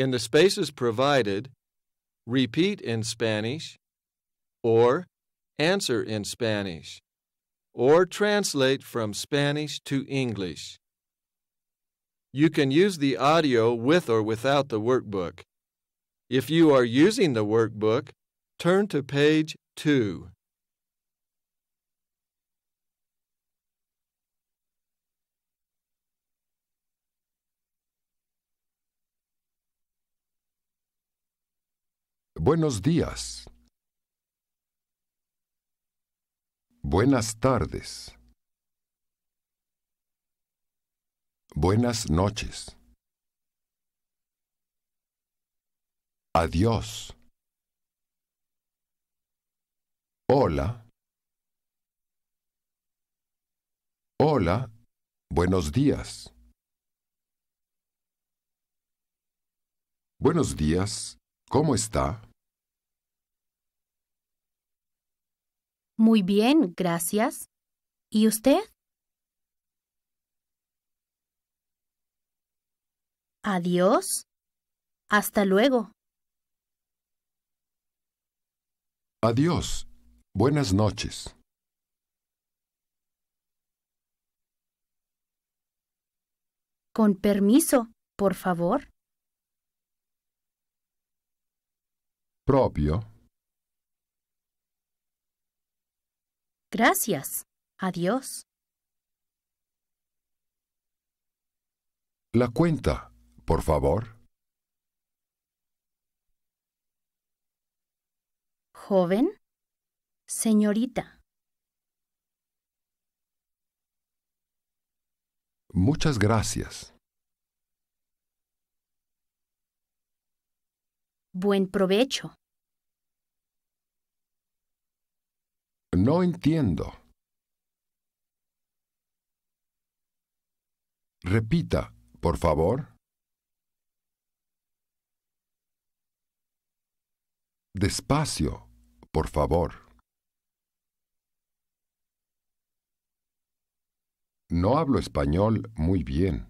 In the spaces provided, repeat in Spanish or answer in Spanish or translate from Spanish to English. You can use the audio with or without the workbook. If you are using the workbook, turn to page 2. Buenos días. Buenas tardes. Buenas noches. Adiós. Hola. Hola. Buenos días. Buenos días. ¿Cómo está? Muy bien, gracias. ¿Y usted? Adiós. Hasta luego. Adiós. Buenas noches. Con permiso, por favor. Propio. Gracias. Adiós. La cuenta, por favor. Joven, señorita. Muchas gracias. Buen provecho. No entiendo. Repita, por favor. Despacio, por favor. No hablo español muy bien.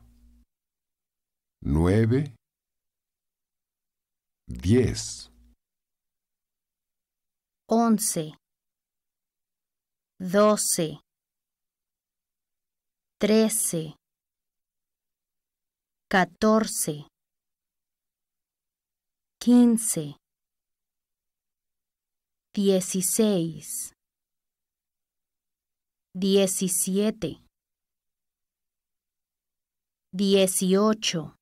nueve, diez, once, doce, trece, catorce, quince, dieciséis, diecisiete, dieciocho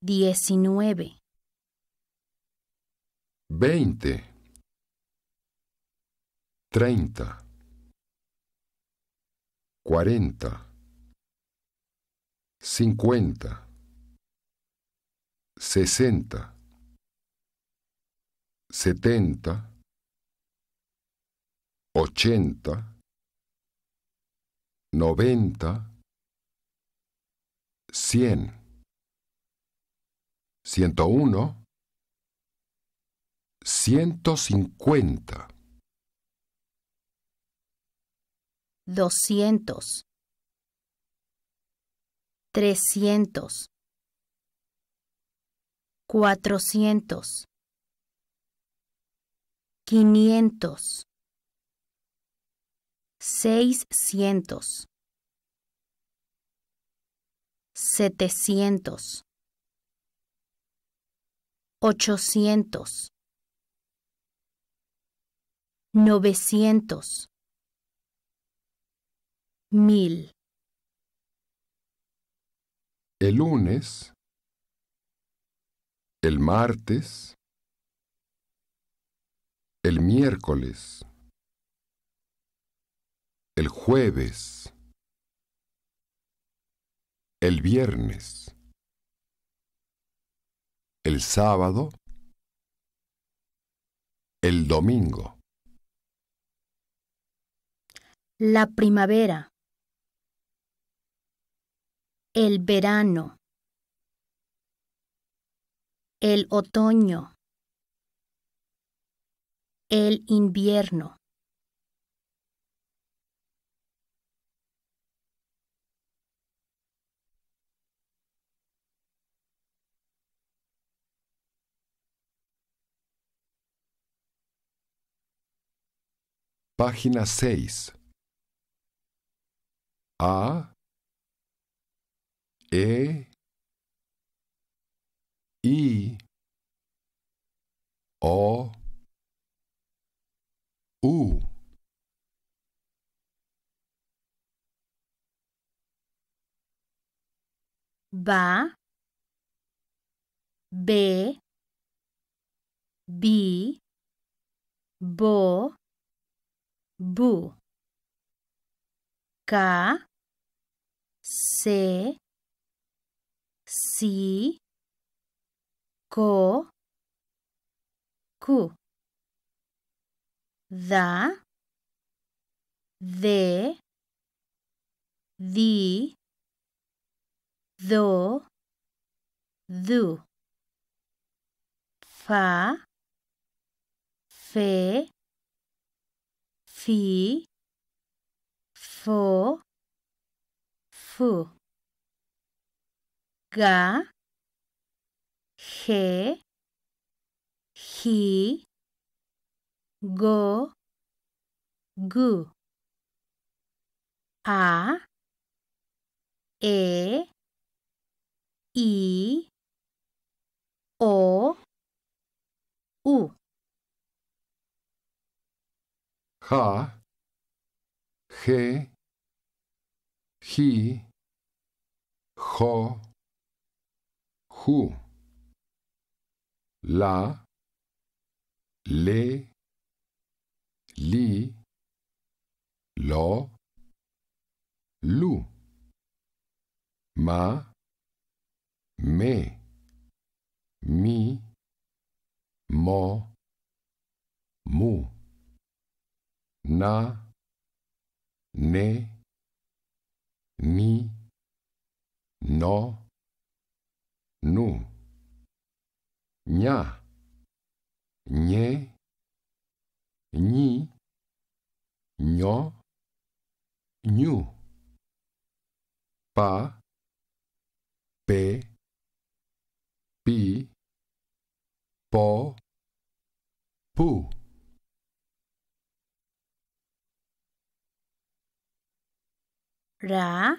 Diecinueve. Veinte. Treinta. Cuarenta. Cincuenta. Sesenta. Setenta. Ochenta. Noventa. Cien. 101, 150, 200, 300, 400, 500, 600, 700 ochocientos, novecientos, mil. El lunes, el martes, el miércoles, el jueves, el viernes el sábado, el domingo. La primavera. El verano. El otoño. El invierno. Página 6. A. E. I. O. U. Va. B. B. Bo. bu ka se si ko ku da de the do thu fa fe 피, 포, 푸, 가, 헤, 히, 고, 구, 아, 에, 이, 오, 우. ha, he, he, ho, hu, la, le, li, lo, lu, ma, me, mi, mo, mu na, ne, ni, no, nu, nja, nje, ni, njo, nju, pa, pe, pi, po, pu. ra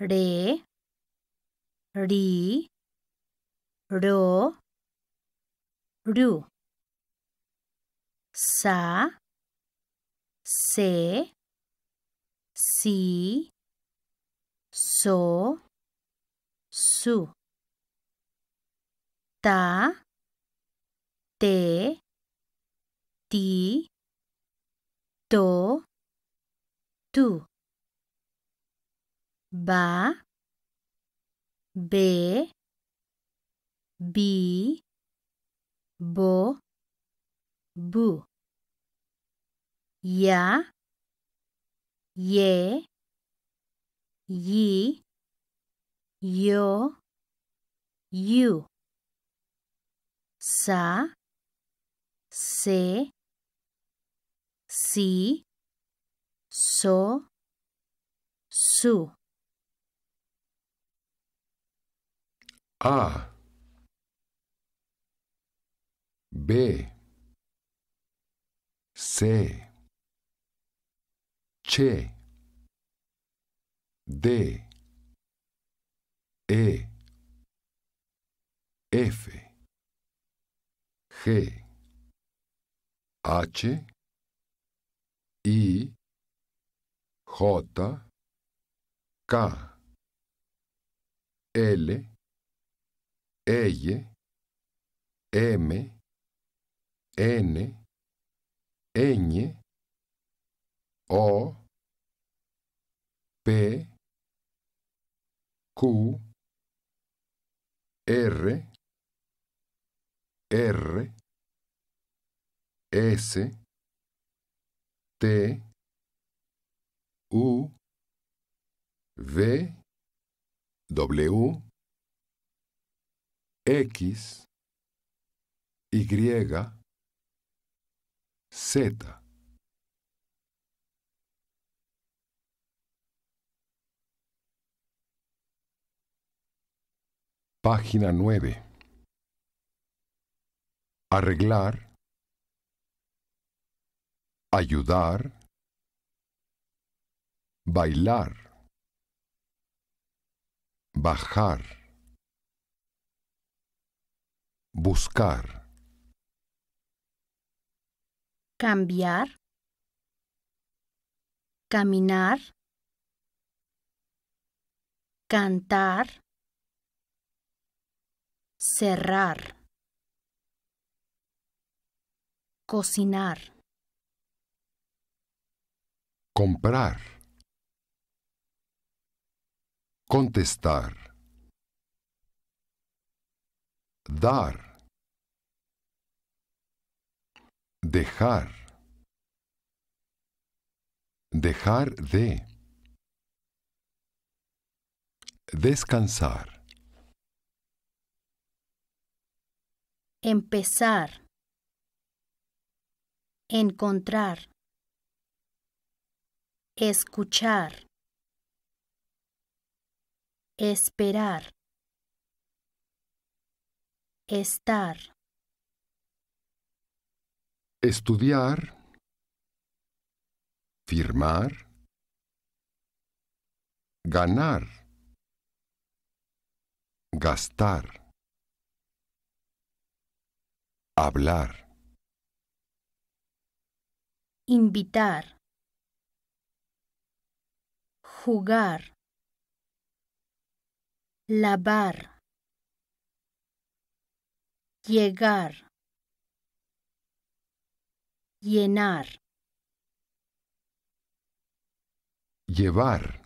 re ri ro ru sa se si so su ta te ti to tu ba be bi bo bu ya ye yi yo you sa se si so su A B C Che D E F G H I J K L elle, m, n, ñ, o, p, q, r, r, s, t, u, v, w, X, Y, Z. Página 9. Arreglar. Ayudar. Bailar. Bajar. Buscar. Cambiar. Caminar. Cantar. Cerrar. Cocinar. Comprar. Contestar dar, dejar, dejar de, descansar, empezar, encontrar, escuchar, esperar. Estar. Estudiar. Firmar. Ganar. Gastar. Hablar. Invitar. Jugar. Lavar llegar, llenar, llevar,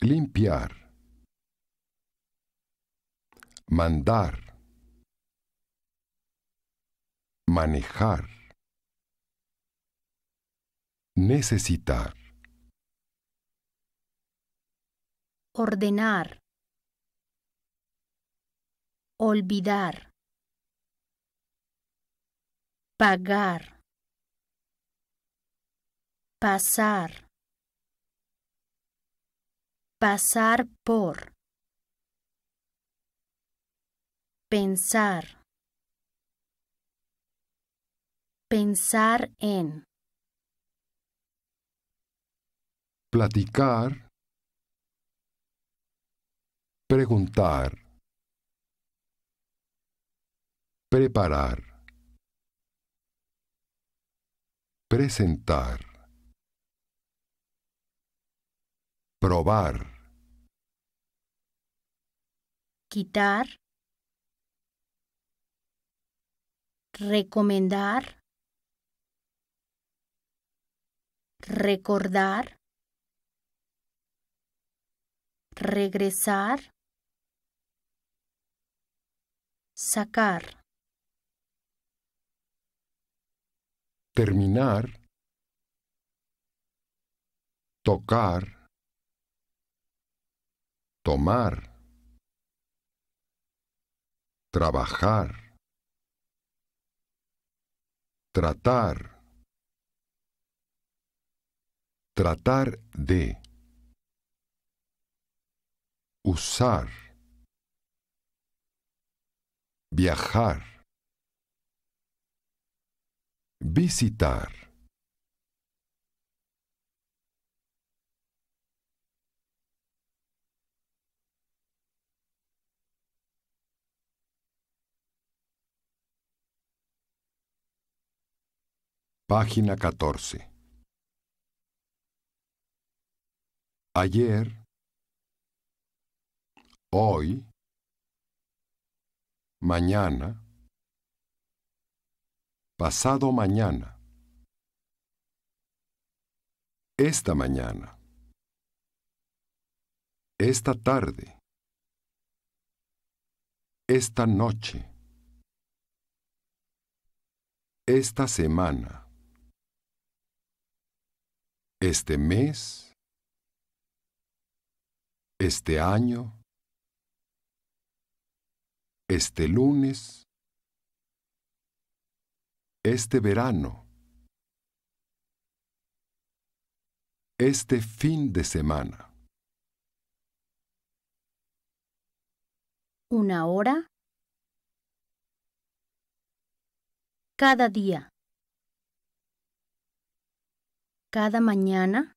limpiar, mandar, manejar, necesitar. Ordenar olvidar, pagar, pasar, pasar por, pensar, pensar en, platicar, preguntar preparar, presentar, probar, quitar, recomendar, recordar, regresar, sacar. terminar, tocar, tomar, trabajar, tratar. Tratar de usar, viajar, Visitar. Página 14. Ayer, hoy, mañana, Pasado mañana. Esta mañana. Esta tarde. Esta noche. Esta semana. Este mes. Este año. Este lunes este verano, este fin de semana. Una hora. Cada día. Cada mañana.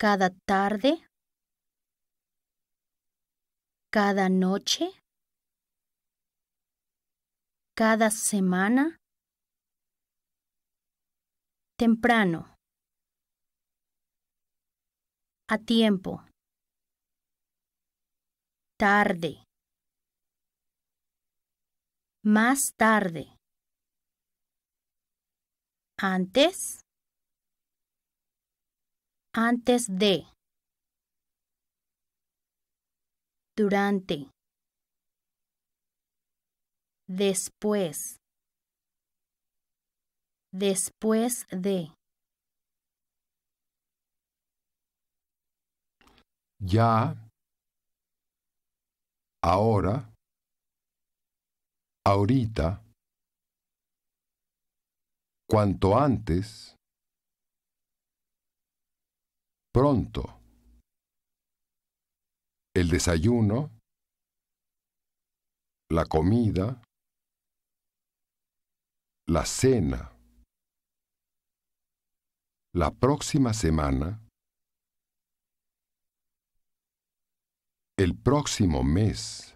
Cada tarde. Cada noche cada semana? Temprano. A tiempo. Tarde. Más tarde. Antes. Antes de. Durante después, después de. Ya, ahora, ahorita, cuanto antes, pronto, el desayuno, la comida, la cena. La próxima semana. El próximo mes.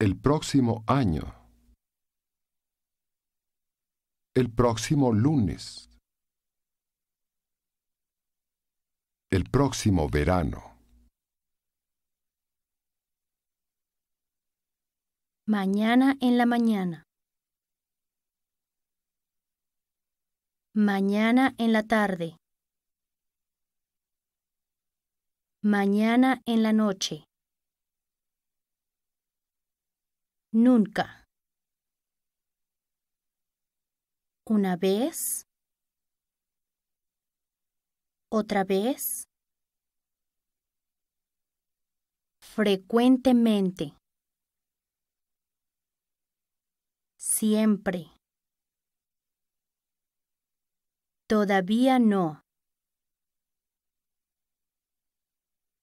El próximo año. El próximo lunes. El próximo verano. Mañana en la mañana. Mañana en la tarde. Mañana en la noche. Nunca. Una vez. Otra vez. Frecuentemente. siempre. Todavía no.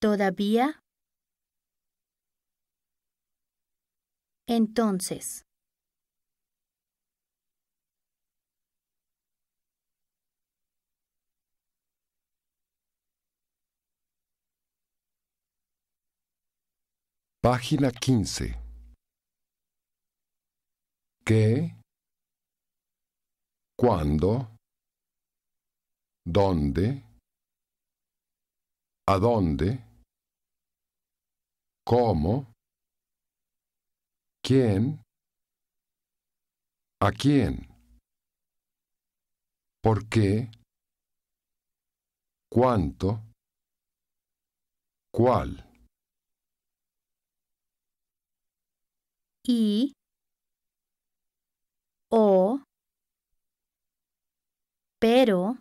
Todavía. Entonces. Página 15 qué, cuándo, dónde, a dónde, cómo, quién, a quién, por qué, cuánto, cuál o, pero,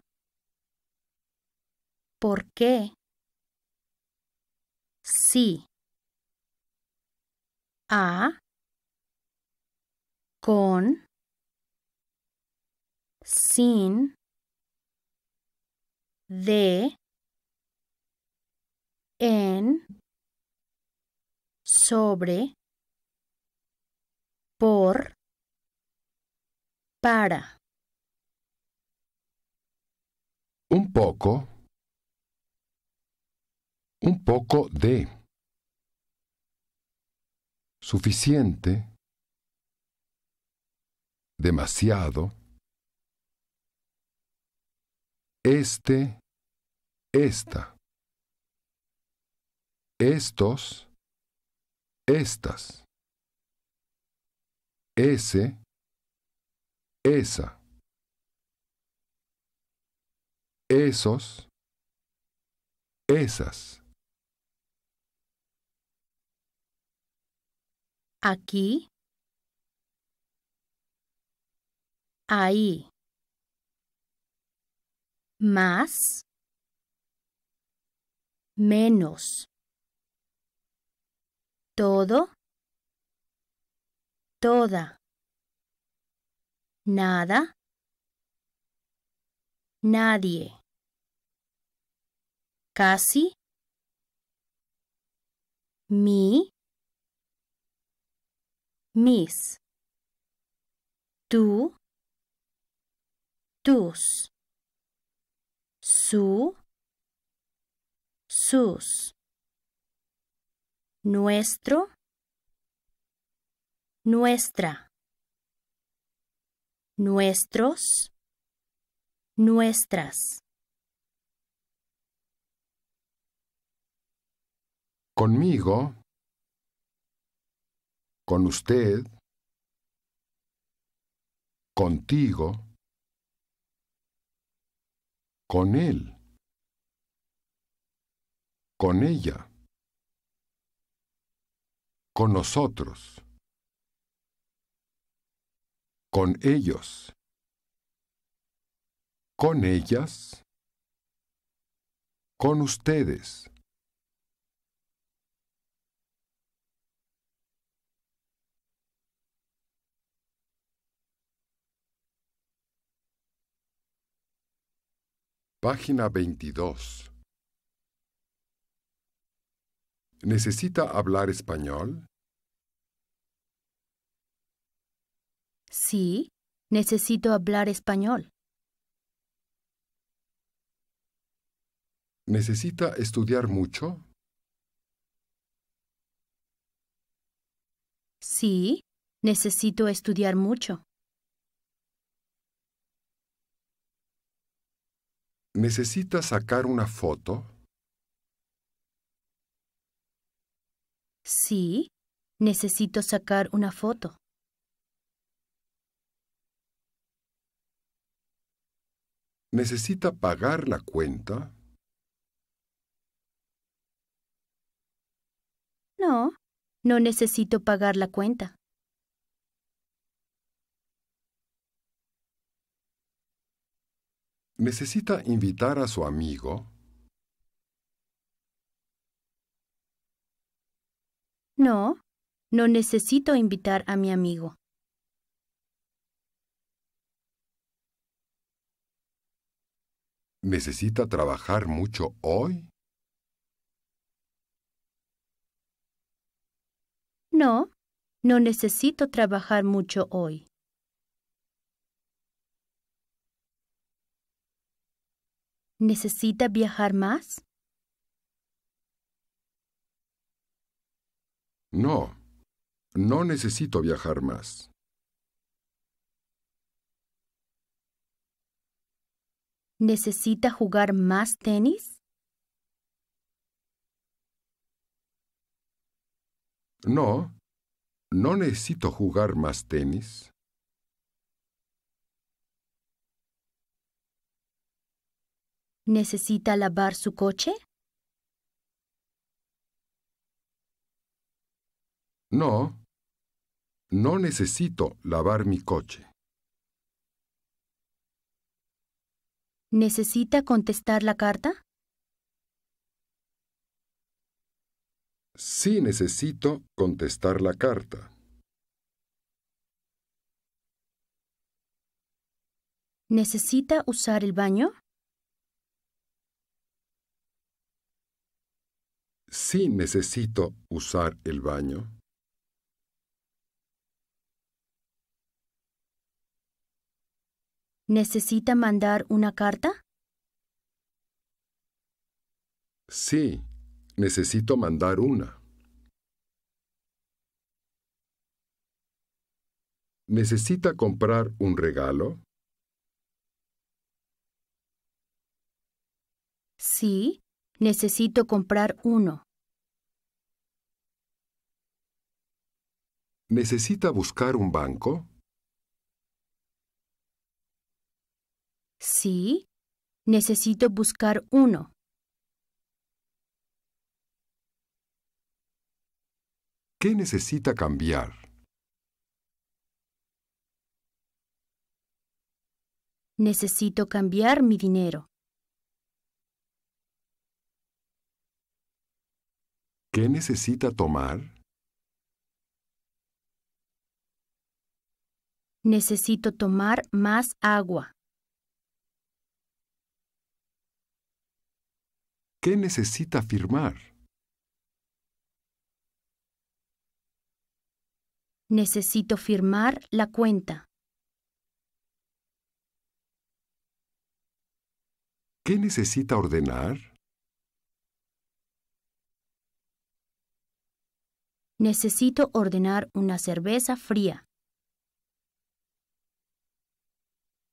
¿por qué? Sí. A, con, sin, de, en, sobre, por, para. Un poco. Un poco de. Suficiente. Demasiado. Este. Esta. Estos. Estas. Ese esa. Esos. Esas. Aquí. Ahí. Más. Menos. Todo. Toda. Nada. Nadie. Casi. Mi. Mis. Tú. Tus. Su. Sus. Nuestro. Nuestra nuestros, nuestras. Conmigo, con usted, contigo, con él, con ella, con nosotros con ellos, con ellas, con ustedes. Página 22. ¿Necesita hablar español? Sí, necesito hablar español. ¿Necesita estudiar mucho? Sí, necesito estudiar mucho. ¿Necesita sacar una foto? Sí, necesito sacar una foto. necesita pagar la cuenta? No, no necesito pagar la cuenta. ¿Necesita invitar a su amigo? No, no necesito invitar a mi amigo. ¿Necesita trabajar mucho hoy? No, no necesito trabajar mucho hoy. ¿Necesita viajar más? No, no necesito viajar más. necesita jugar más tenis? No, no necesito jugar más tenis. ¿Necesita lavar su coche? No, no necesito lavar mi coche. ¿Necesita contestar la carta? Sí necesito contestar la carta. ¿Necesita usar el baño? Sí necesito usar el baño. ¿Necesita mandar una carta? Sí, necesito mandar una. ¿Necesita comprar un regalo? Sí, necesito comprar uno. ¿Necesita buscar un banco? Sí, necesito buscar uno. ¿Qué necesita cambiar? Necesito cambiar mi dinero. ¿Qué necesita tomar? Necesito tomar más agua. ¿Qué necesita firmar? Necesito firmar la cuenta. ¿Qué necesita ordenar? Necesito ordenar una cerveza fría.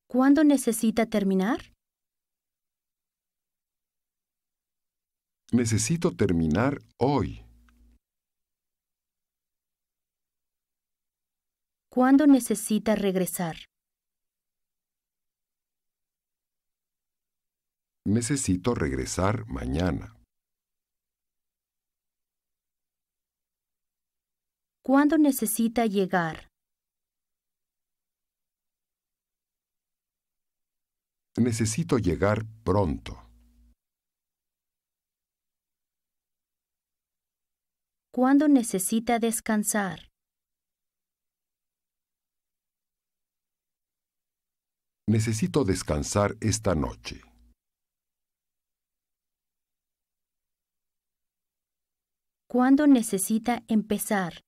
¿Cuándo necesita terminar? Necesito terminar hoy. ¿Cuándo necesita regresar? Necesito regresar mañana. ¿Cuándo necesita llegar? Necesito llegar pronto. cuándo necesita descansar. Necesito descansar esta noche. ¿Cuándo necesita empezar?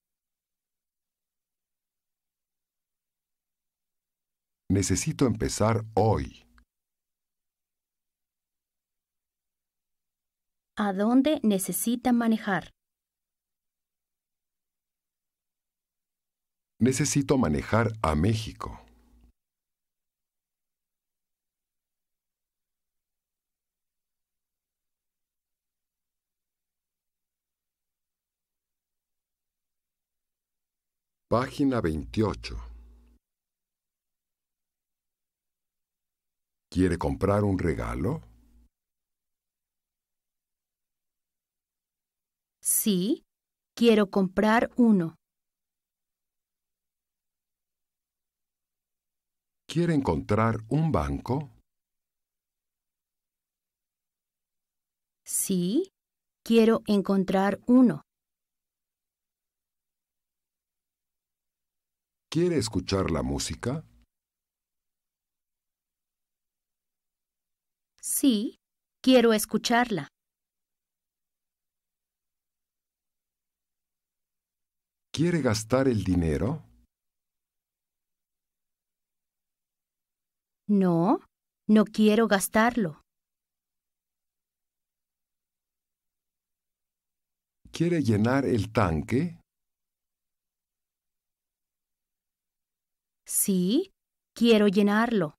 Necesito empezar hoy. ¿A dónde necesita manejar? Necesito manejar a México. Página 28. ¿Quiere comprar un regalo? Sí, quiero comprar uno. quiere encontrar un banco? Sí, quiero encontrar uno. ¿Quiere escuchar la música? Sí, quiero escucharla. ¿Quiere gastar el dinero? No, no quiero gastarlo. ¿Quiere llenar el tanque? Sí, quiero llenarlo.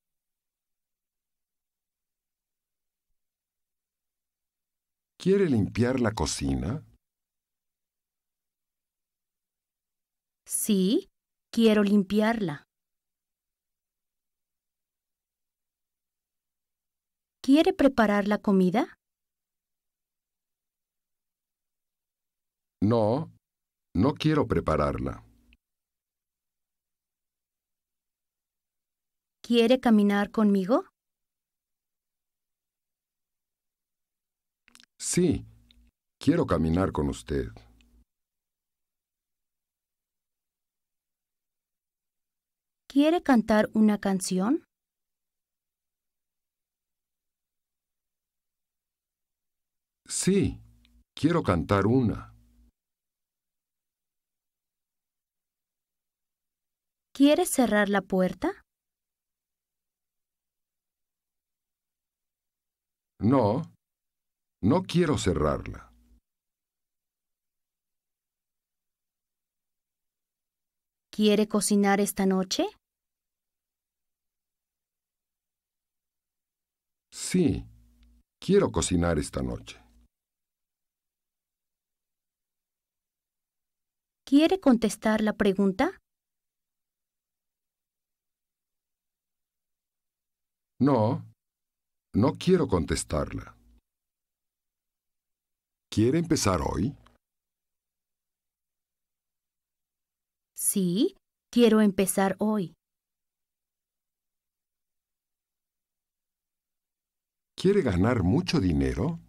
¿Quiere limpiar la cocina? Sí, quiero limpiarla. ¿Quiere preparar la comida? No, no quiero prepararla. ¿Quiere caminar conmigo? Sí, quiero caminar con usted. ¿Quiere cantar una canción? Sí, quiero cantar una. ¿Quieres cerrar la puerta? No, no quiero cerrarla. ¿Quiere cocinar esta noche? Sí, quiero cocinar esta noche. ¿Quiere contestar la pregunta? No, no quiero contestarla. ¿Quiere empezar hoy? Sí, quiero empezar hoy. ¿Quiere ganar mucho dinero?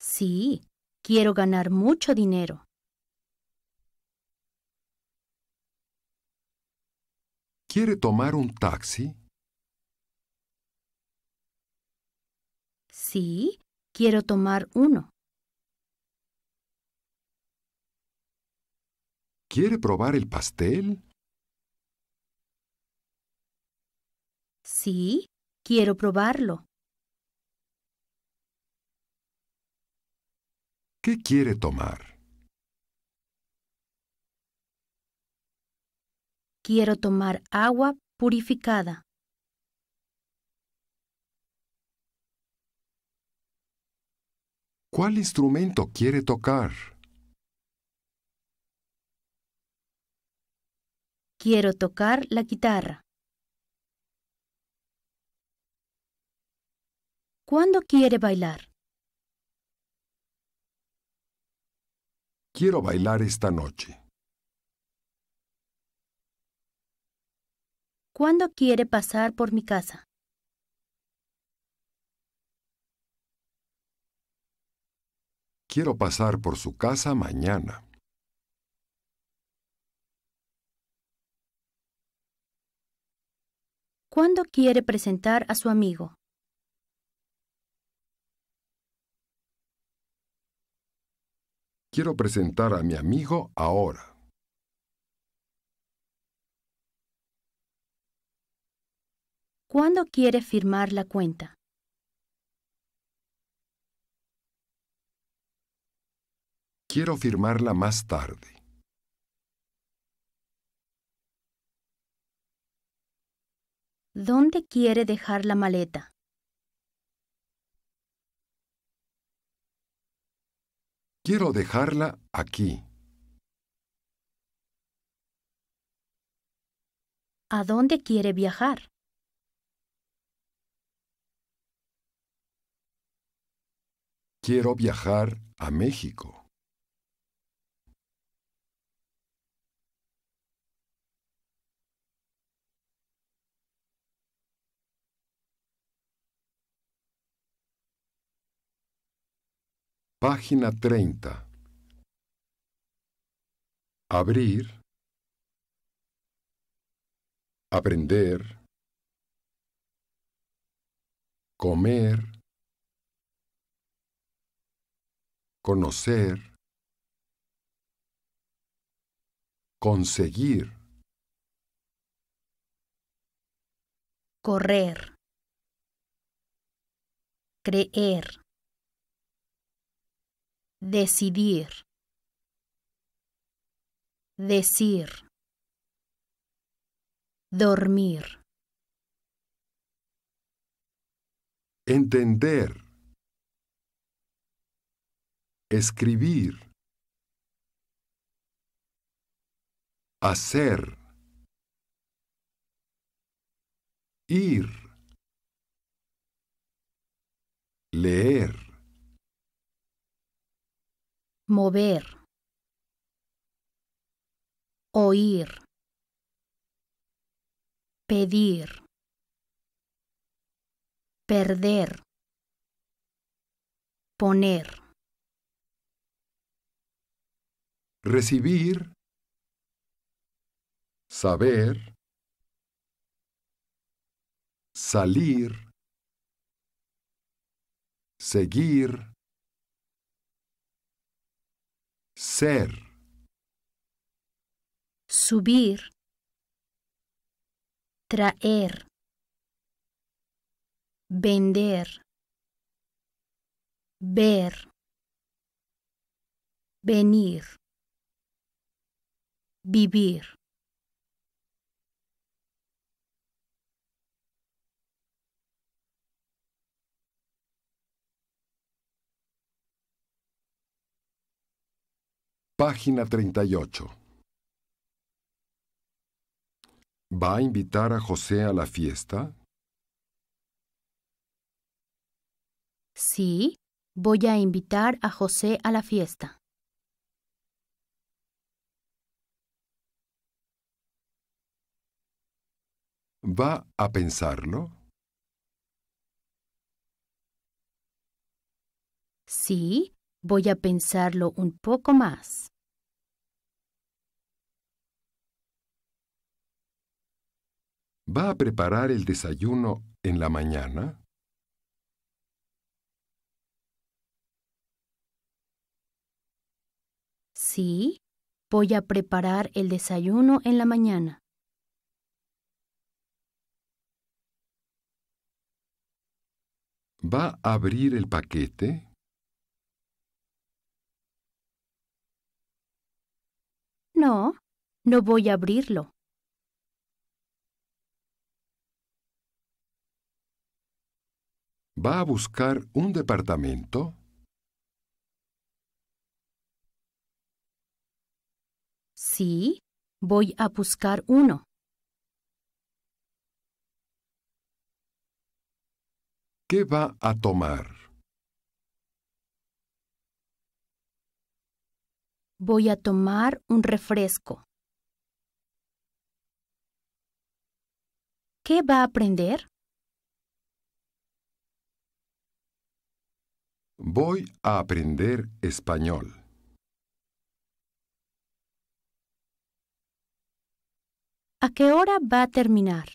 Sí, Quiero ganar mucho dinero. ¿Quiere tomar un taxi? Sí, quiero tomar uno. ¿Quiere probar el pastel? Sí, quiero probarlo. ¿Qué quiere tomar? Quiero tomar agua purificada. ¿Cuál instrumento quiere tocar? Quiero tocar la guitarra. ¿Cuándo quiere bailar? Quiero bailar esta noche. ¿Cuándo quiere pasar por mi casa? Quiero pasar por su casa mañana. ¿Cuándo quiere presentar a su amigo? Quiero presentar a mi amigo ahora. ¿Cuándo quiere firmar la cuenta? Quiero firmarla más tarde. ¿Dónde quiere dejar la maleta? Quiero dejarla aquí. ¿A dónde quiere viajar? Quiero viajar a México. Página 30. Abrir. Aprender. Comer. Conocer. Conseguir. Correr. Creer. Decidir. Decir. Dormir. Entender. Escribir. Hacer. Ir. Leer mover, oír, pedir, perder, poner. Recibir, saber, salir, seguir ser. Subir. Traer. Vender. Ver. Venir. Vivir. Página 38. ¿Va a invitar a José a la fiesta? Sí, voy a invitar a José a la fiesta. ¿Va a pensarlo? Sí, Voy a pensarlo un poco más. ¿Va a preparar el desayuno en la mañana? Sí, voy a preparar el desayuno en la mañana. ¿Va a abrir el paquete? No, no voy a abrirlo. ¿Va a buscar un departamento? Sí, voy a buscar uno. ¿Qué va a tomar? Voy a tomar un refresco. ¿Qué va a aprender? Voy a aprender español. ¿A qué hora va a terminar?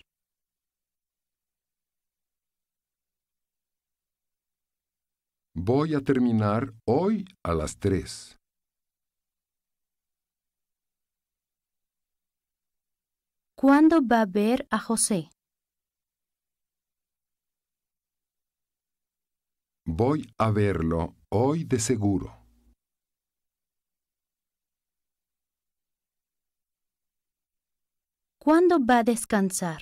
Voy a terminar hoy a las tres. ¿Cuándo va a ver a José? Voy a verlo hoy de seguro. ¿Cuándo va a descansar?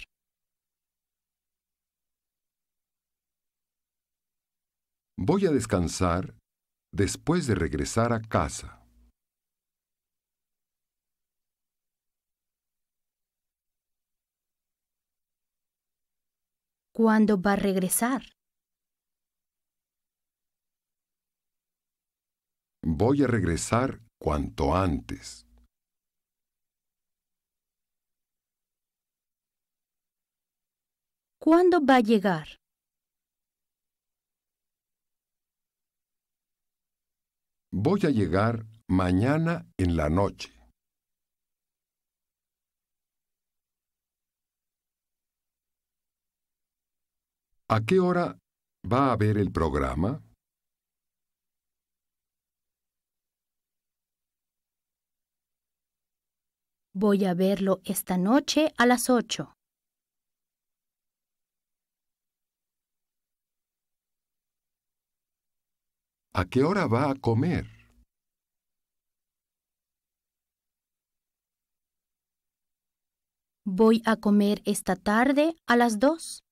Voy a descansar después de regresar a casa. ¿Cuándo va a regresar? Voy a regresar cuanto antes. ¿Cuándo va a llegar? Voy a llegar mañana en la noche. ¿A qué hora va a ver el programa? Voy a verlo esta noche a las ocho. ¿A qué hora va a comer? Voy a comer esta tarde a las dos.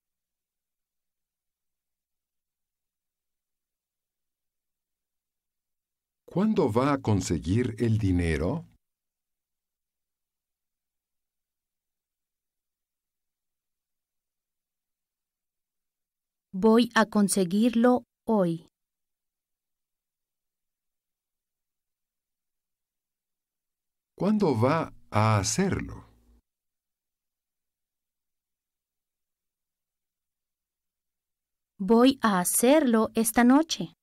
¿Cuándo va a conseguir el dinero? Voy a conseguirlo hoy. ¿Cuándo va a hacerlo? Voy a hacerlo esta noche.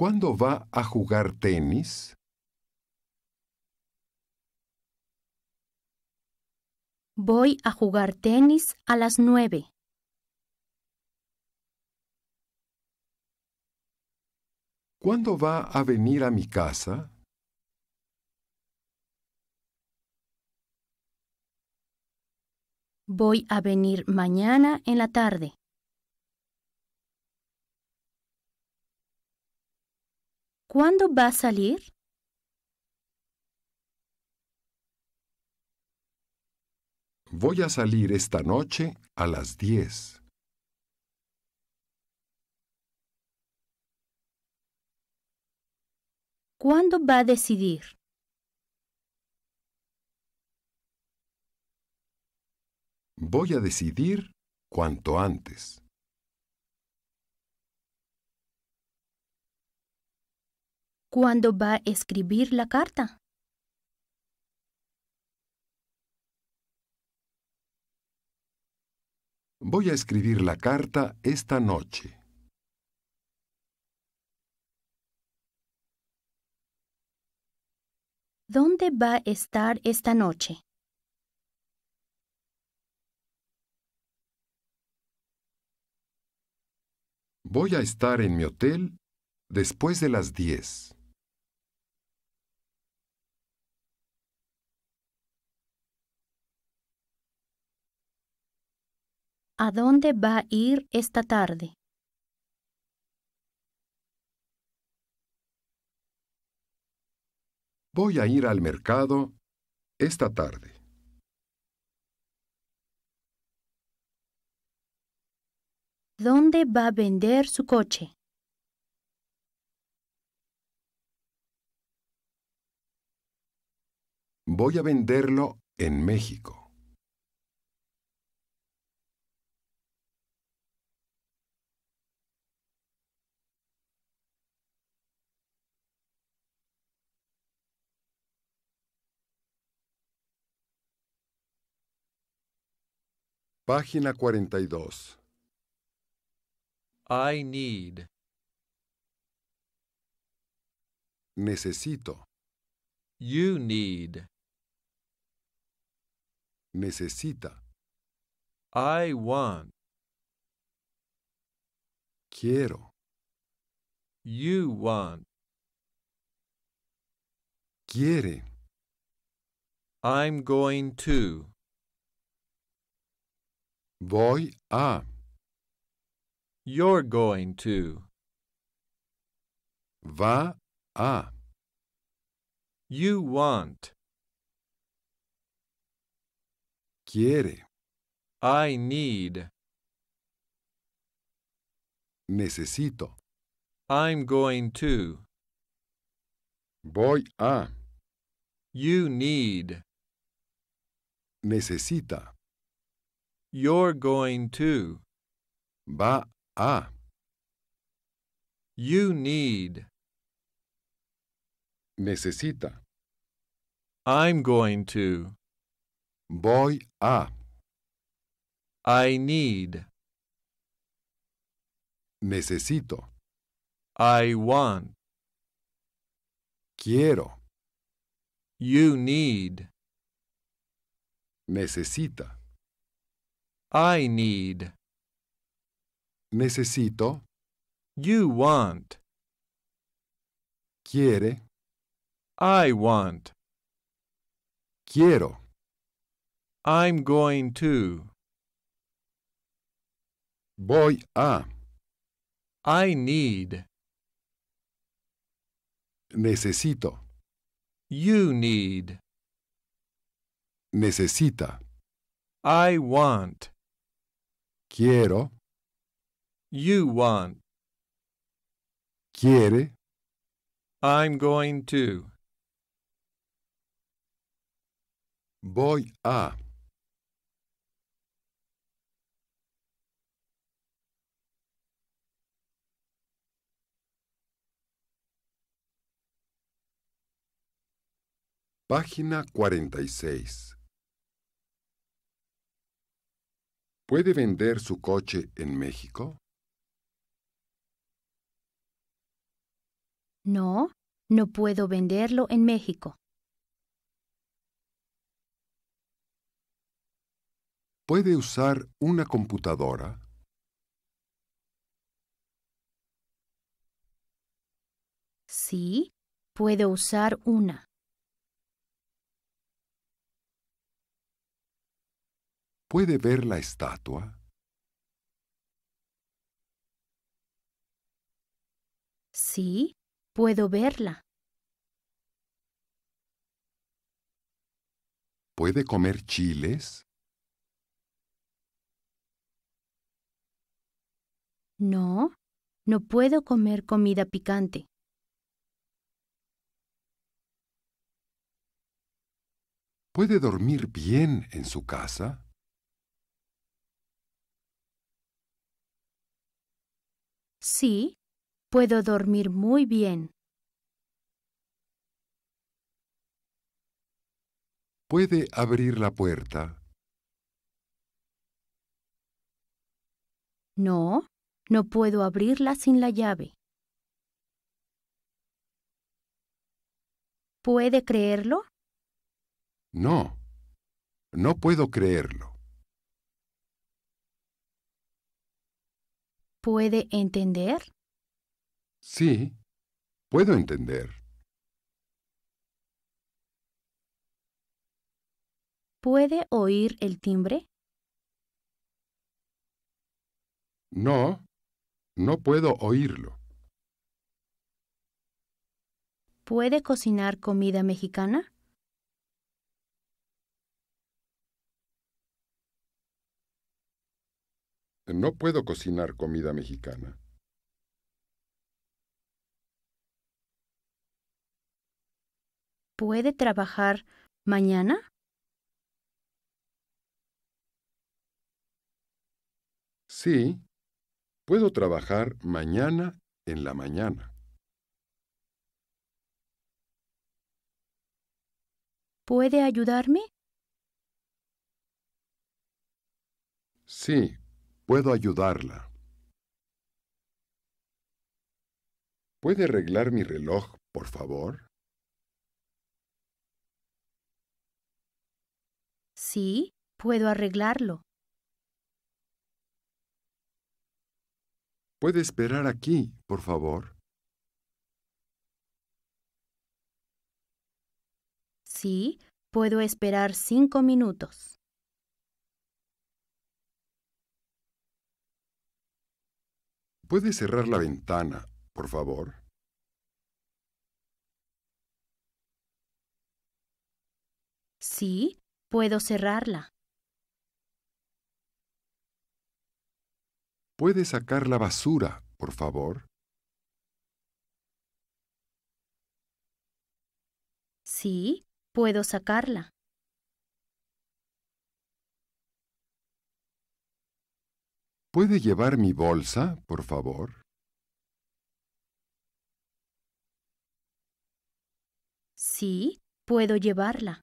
¿Cuándo va a jugar tenis? Voy a jugar tenis a las nueve. ¿Cuándo va a venir a mi casa? Voy a venir mañana en la tarde. ¿Cuándo va a salir? Voy a salir esta noche a las 10. ¿Cuándo va a decidir? Voy a decidir cuanto antes. cuándo va a escribir la carta? Voy a escribir la carta esta noche. ¿Dónde va a estar esta noche? Voy a estar en mi hotel después de las 10. ¿A dónde va a ir esta tarde? Voy a ir al mercado esta tarde. ¿Dónde va a vender su coche? Voy a venderlo en México. Página 42. I need. Necesito. You need. Necesita. I want. Quiero. You want. Quiere. I'm going to. Voy a. You're going to. Va a. You want. Quiere. I need. Necesito. I'm going to. Voy a. You need. Necesita. You're going to. Ba-a. You need. Necesita. I'm going to. Voy a. I need. Necesito. I want. Quiero. You need. Necesita. I need. Necesito. You want. Quiere. I want. Quiero. I'm going to. Voy a. I need. Necesito. You need. Necesita. I want. Quiero. You want. Quiere. I'm going to. Voy a. Página 46. ¿Puede vender su coche en México? No, no puedo venderlo en México. ¿Puede usar una computadora? Sí, puedo usar una. ¿Puede ver la estatua? Sí, puedo verla. ¿Puede comer chiles? No, no puedo comer comida picante. ¿Puede dormir bien en su casa? Sí, puedo dormir muy bien. Puede abrir la puerta. No, no puedo abrirla sin la llave. ¿Puede creerlo? No, no puedo creerlo. puede entender? Sí, puedo entender. ¿Puede oír el timbre? No, no puedo oírlo. ¿Puede cocinar comida mexicana? No puedo cocinar comida mexicana. ¿Puede trabajar mañana? Sí, puedo trabajar mañana en la mañana. ¿Puede ayudarme? Sí, Puedo ayudarla. ¿Puede arreglar mi reloj, por favor? Sí, puedo arreglarlo. ¿Puede esperar aquí, por favor? Sí, puedo esperar cinco minutos. ¿Puede cerrar la ventana, por favor? Sí, puedo cerrarla. ¿Puede sacar la basura, por favor? Sí, puedo sacarla. ¿Puede llevar mi bolsa, por favor? Sí, puedo llevarla.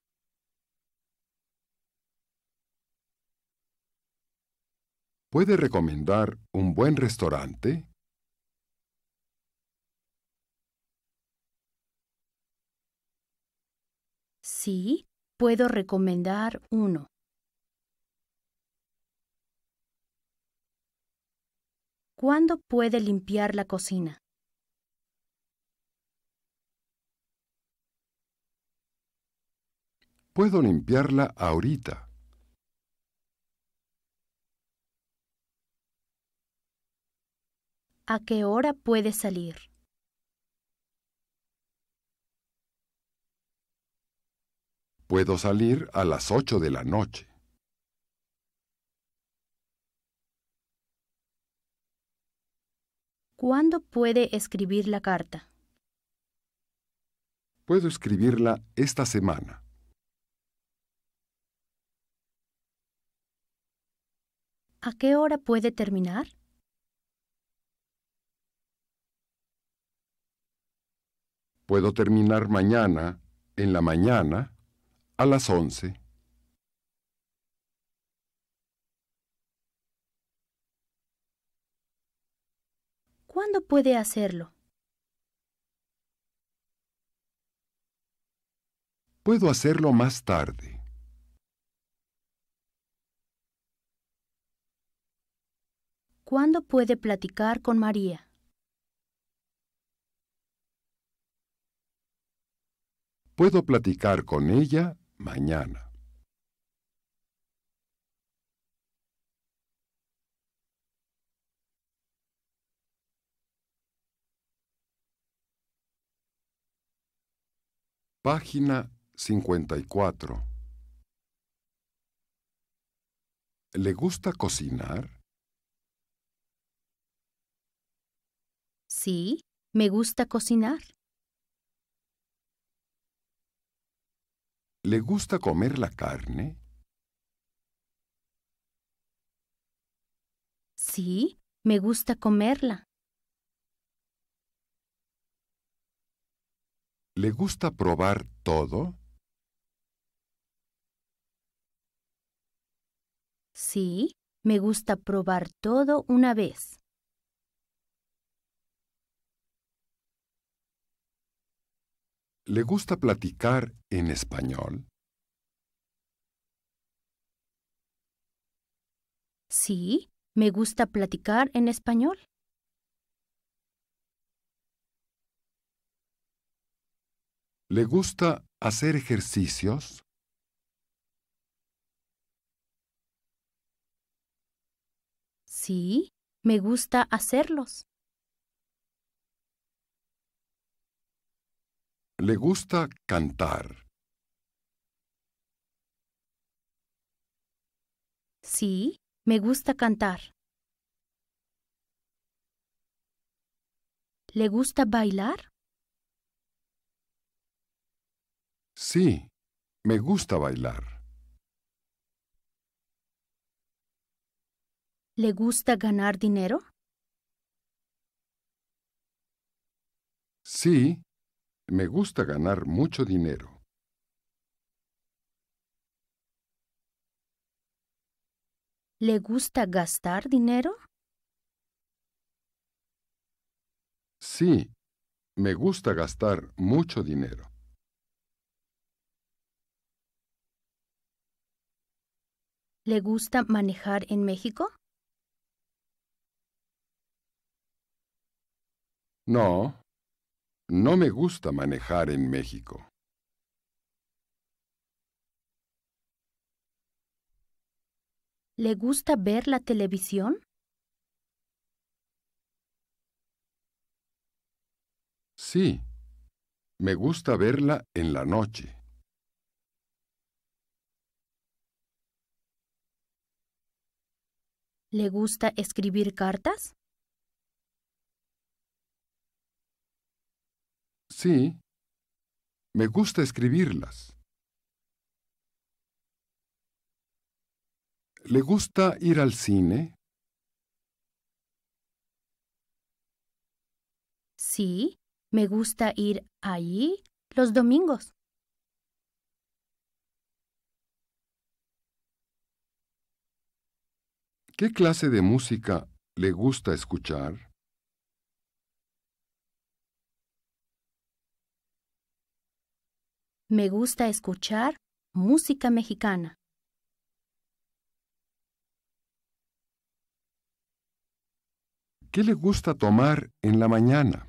¿Puede recomendar un buen restaurante? Sí, puedo recomendar uno. ¿Cuándo puede limpiar la cocina? Puedo limpiarla ahorita. ¿A qué hora puede salir? Puedo salir a las ocho de la noche. ¿Cuándo puede escribir la carta? Puedo escribirla esta semana. ¿A qué hora puede terminar? Puedo terminar mañana, en la mañana, a las once. ¿Cuándo puede hacerlo? Puedo hacerlo más tarde. ¿Cuándo puede platicar con María? Puedo platicar con ella mañana. Página 54. ¿Le gusta cocinar? Sí, me gusta cocinar. ¿Le gusta comer la carne? Sí, me gusta comerla. ¿Le gusta probar todo? Sí, me gusta probar todo una vez. ¿Le gusta platicar en español? Sí, me gusta platicar en español. ¿Le gusta hacer ejercicios? Sí, me gusta hacerlos. ¿Le gusta cantar? Sí, me gusta cantar. ¿Le gusta bailar? Sí, me gusta bailar. ¿Le gusta ganar dinero? Sí, me gusta ganar mucho dinero. ¿Le gusta gastar dinero? Sí, me gusta gastar mucho dinero. le gusta manejar en México? No, no me gusta manejar en México. ¿Le gusta ver la televisión? Sí, me gusta verla en la noche. ¿Le gusta escribir cartas? Sí, me gusta escribirlas. ¿Le gusta ir al cine? Sí, me gusta ir allí los domingos. ¿Qué clase de música le gusta escuchar? Me gusta escuchar música mexicana. ¿Qué le gusta tomar en la mañana?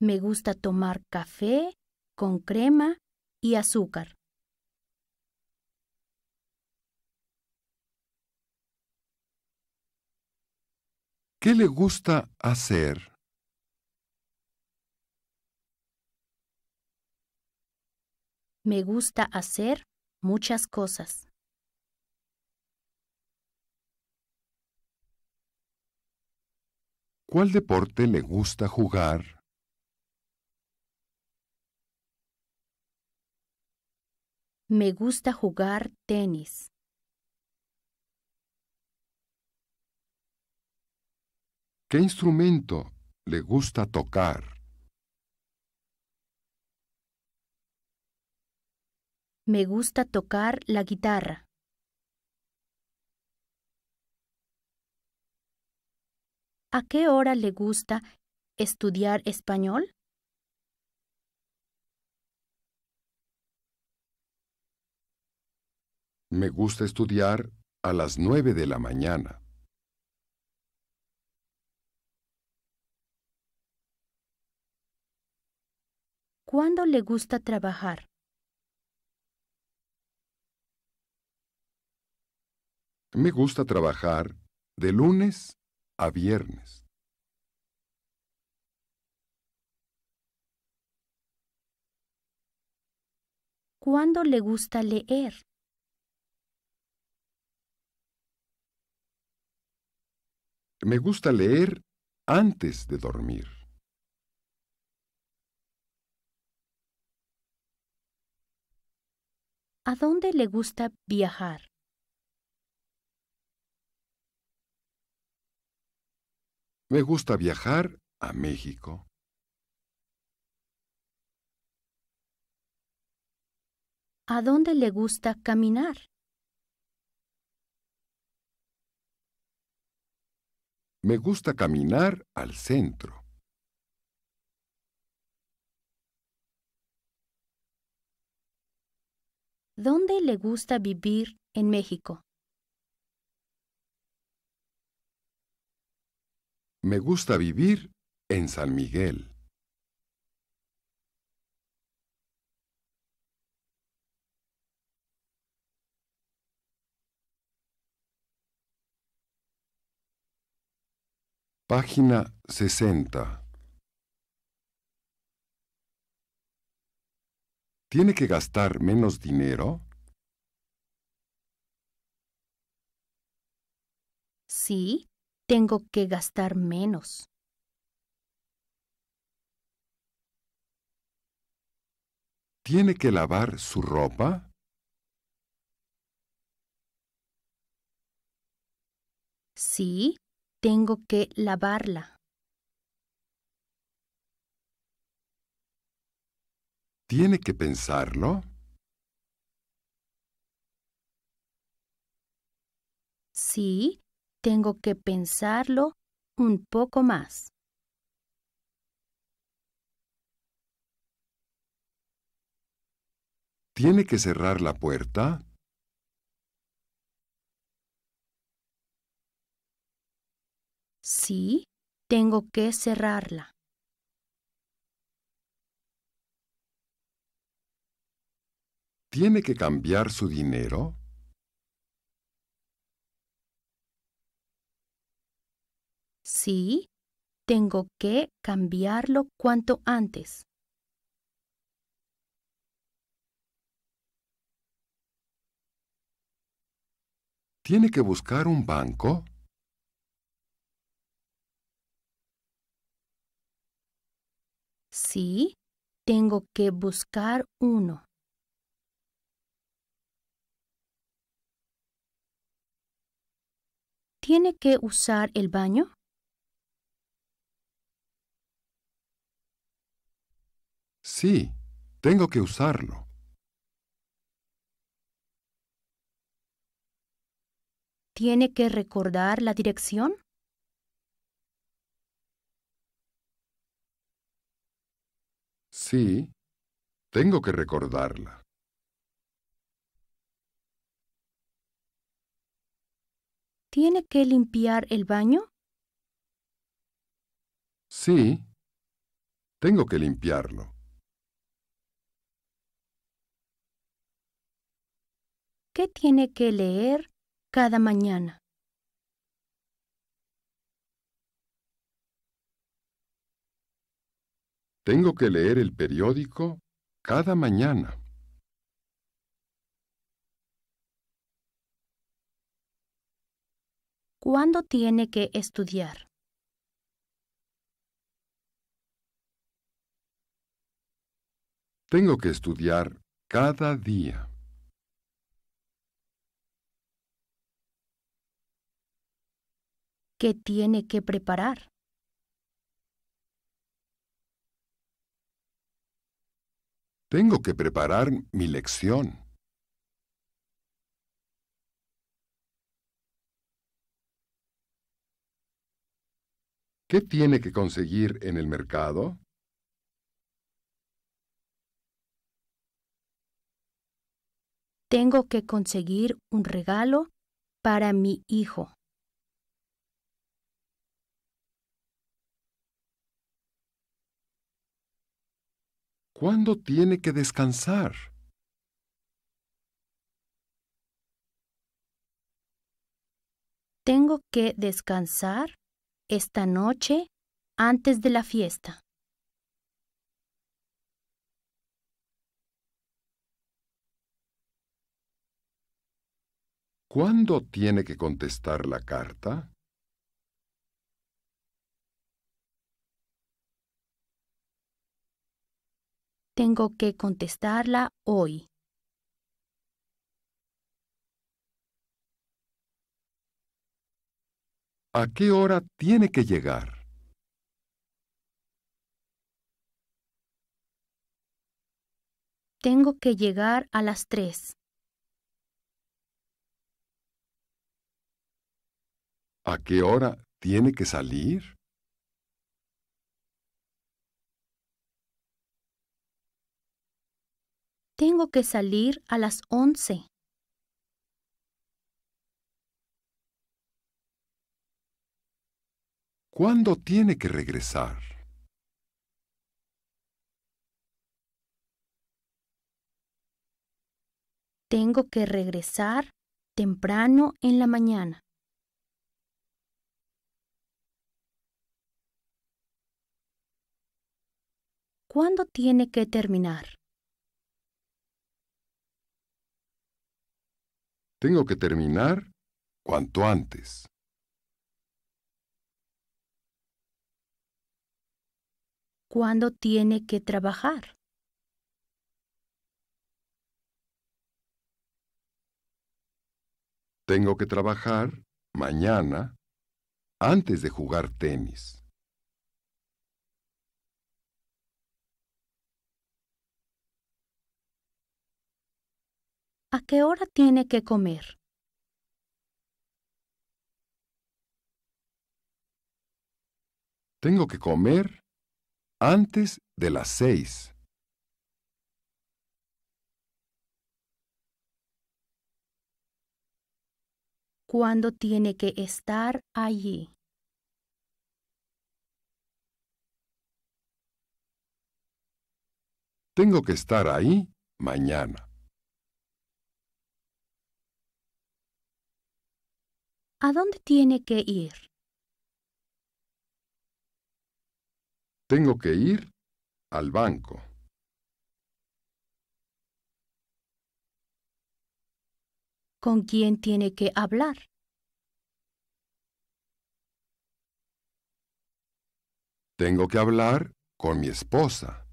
Me gusta tomar café con crema y azúcar. ¿Qué le gusta hacer? Me gusta hacer muchas cosas. ¿Cuál deporte le gusta jugar? Me gusta jugar tenis. ¿Qué instrumento le gusta tocar? Me gusta tocar la guitarra. ¿A qué hora le gusta estudiar español? Me gusta estudiar a las nueve de la mañana. ¿Cuándo le gusta trabajar? Me gusta trabajar de lunes a viernes. ¿Cuándo le gusta leer? Me gusta leer antes de dormir. ¿A dónde le gusta viajar? Me gusta viajar a México. ¿A dónde le gusta caminar? Me gusta caminar al centro. ¿Dónde le gusta vivir en México? Me gusta vivir en San Miguel. Página 60 ¿Tiene que gastar menos dinero? Sí, tengo que gastar menos. ¿Tiene que lavar su ropa? Sí, tengo que lavarla. ¿Tiene que pensarlo? Sí, tengo que pensarlo un poco más. ¿Tiene que cerrar la puerta? Sí, tengo que cerrarla. ¿Tiene que cambiar su dinero? Sí, tengo que cambiarlo cuanto antes. ¿Tiene que buscar un banco? Sí, tengo que buscar uno. ¿Tiene que usar el baño? Sí, tengo que usarlo. ¿Tiene que recordar la dirección? Sí, tengo que recordarla. ¿Tiene que limpiar el baño? Sí, tengo que limpiarlo. ¿Qué tiene que leer cada mañana? Tengo que leer el periódico cada mañana. ¿Cuándo tiene que estudiar? Tengo que estudiar cada día. ¿Qué tiene que preparar? Tengo que preparar mi lección. ¿Qué tiene que conseguir en el mercado? Tengo que conseguir un regalo para mi hijo. ¿Cuándo tiene que descansar? Tengo que descansar esta noche antes de la fiesta. ¿Cuándo tiene que contestar la carta? Tengo que contestarla hoy. ¿A qué hora tiene que llegar? Tengo que llegar a las tres. ¿A qué hora tiene que salir? Tengo que salir a las once. ¿Cuándo tiene que regresar? Tengo que regresar temprano en la mañana. ¿Cuándo tiene que terminar? Tengo que terminar cuanto antes. cuándo tiene que trabajar. Tengo que trabajar mañana antes de jugar tenis. ¿A qué hora tiene que comer? Tengo que comer antes de las seis. ¿Cuándo tiene que estar allí? Tengo que estar ahí mañana. ¿A dónde tiene que ir? Tengo que ir al banco. ¿Con quién tiene que hablar? Tengo que hablar con mi esposa.